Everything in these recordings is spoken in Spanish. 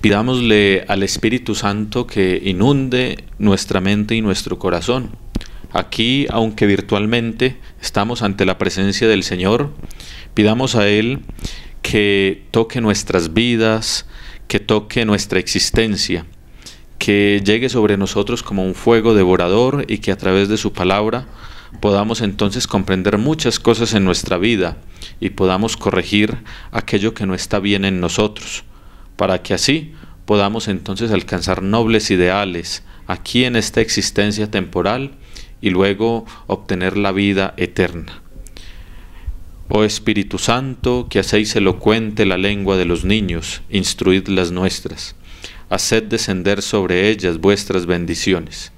Pidámosle al Espíritu Santo que inunde nuestra mente y nuestro corazón. Aquí, aunque virtualmente estamos ante la presencia del Señor, pidamos a Él que toque nuestras vidas, que toque nuestra existencia, que llegue sobre nosotros como un fuego devorador y que a través de su palabra podamos entonces comprender muchas cosas en nuestra vida y podamos corregir aquello que no está bien en nosotros, para que así podamos entonces alcanzar nobles ideales aquí en esta existencia temporal y luego obtener la vida eterna. Oh Espíritu Santo, que hacéis elocuente la lengua de los niños, instruid las nuestras. Haced descender sobre ellas vuestras bendiciones.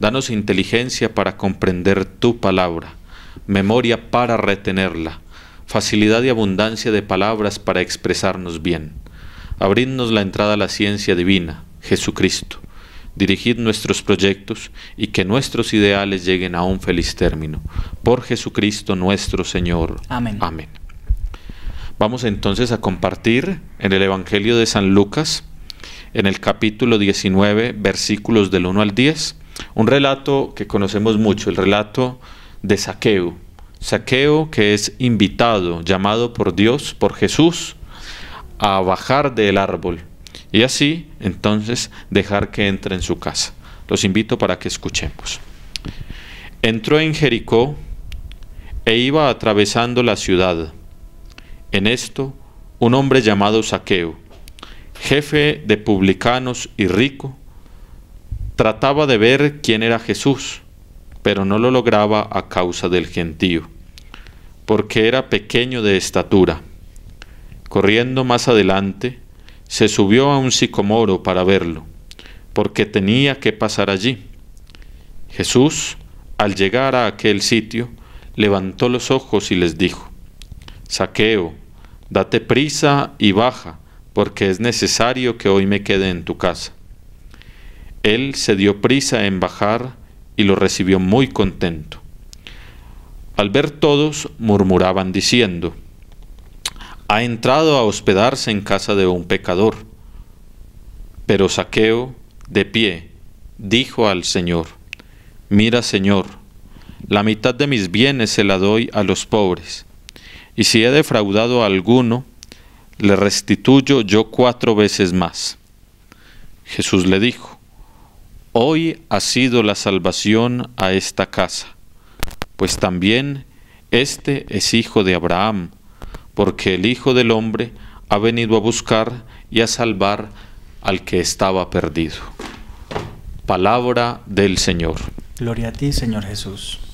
Danos inteligencia para comprender tu palabra, memoria para retenerla, facilidad y abundancia de palabras para expresarnos bien Abridnos la entrada a la ciencia divina, Jesucristo. Dirigid nuestros proyectos y que nuestros ideales lleguen a un feliz término. Por Jesucristo nuestro Señor. Amén. Amén. Vamos entonces a compartir en el Evangelio de San Lucas, en el capítulo 19, versículos del 1 al 10, un relato que conocemos mucho, el relato de Saqueo. Saqueo que es invitado, llamado por Dios, por Jesús, a bajar del árbol y así entonces dejar que entre en su casa. Los invito para que escuchemos. Entró en Jericó e iba atravesando la ciudad. En esto, un hombre llamado Saqueo, jefe de publicanos y rico, trataba de ver quién era Jesús, pero no lo lograba a causa del gentío, porque era pequeño de estatura. Corriendo más adelante, se subió a un sicomoro para verlo, porque tenía que pasar allí. Jesús, al llegar a aquel sitio, levantó los ojos y les dijo, Saqueo, date prisa y baja, porque es necesario que hoy me quede en tu casa. Él se dio prisa en bajar y lo recibió muy contento. Al ver todos, murmuraban diciendo, ha entrado a hospedarse en casa de un pecador. Pero Saqueo, de pie, dijo al Señor, Mira, Señor, la mitad de mis bienes se la doy a los pobres, y si he defraudado a alguno, le restituyo yo cuatro veces más. Jesús le dijo, Hoy ha sido la salvación a esta casa, pues también este es hijo de Abraham, porque el Hijo del Hombre ha venido a buscar y a salvar al que estaba perdido. Palabra del Señor. Gloria a ti, Señor Jesús.